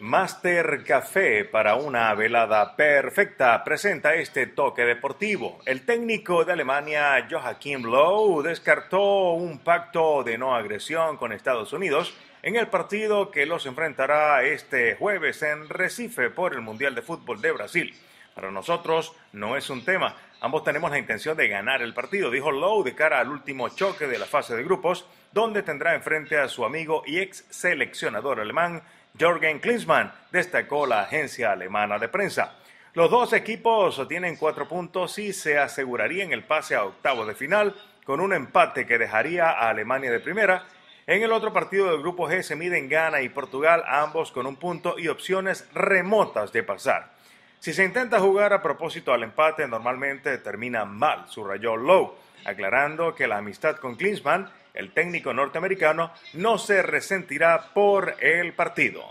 Master Café para una velada perfecta presenta este toque deportivo. El técnico de Alemania Joachim Lowe descartó un pacto de no agresión con Estados Unidos en el partido que los enfrentará este jueves en Recife por el Mundial de Fútbol de Brasil. Para nosotros no es un tema. Ambos tenemos la intención de ganar el partido, dijo Lowe de cara al último choque de la fase de grupos, donde tendrá enfrente a su amigo y ex seleccionador alemán Jorgen Klinsmann, destacó la agencia alemana de prensa. Los dos equipos tienen cuatro puntos y se asegurarían el pase a octavos de final con un empate que dejaría a Alemania de primera. En el otro partido del grupo G se miden Ghana y Portugal, ambos con un punto y opciones remotas de pasar. Si se intenta jugar a propósito al empate, normalmente termina mal, subrayó Lowe, aclarando que la amistad con Klinsmann, el técnico norteamericano, no se resentirá por el partido.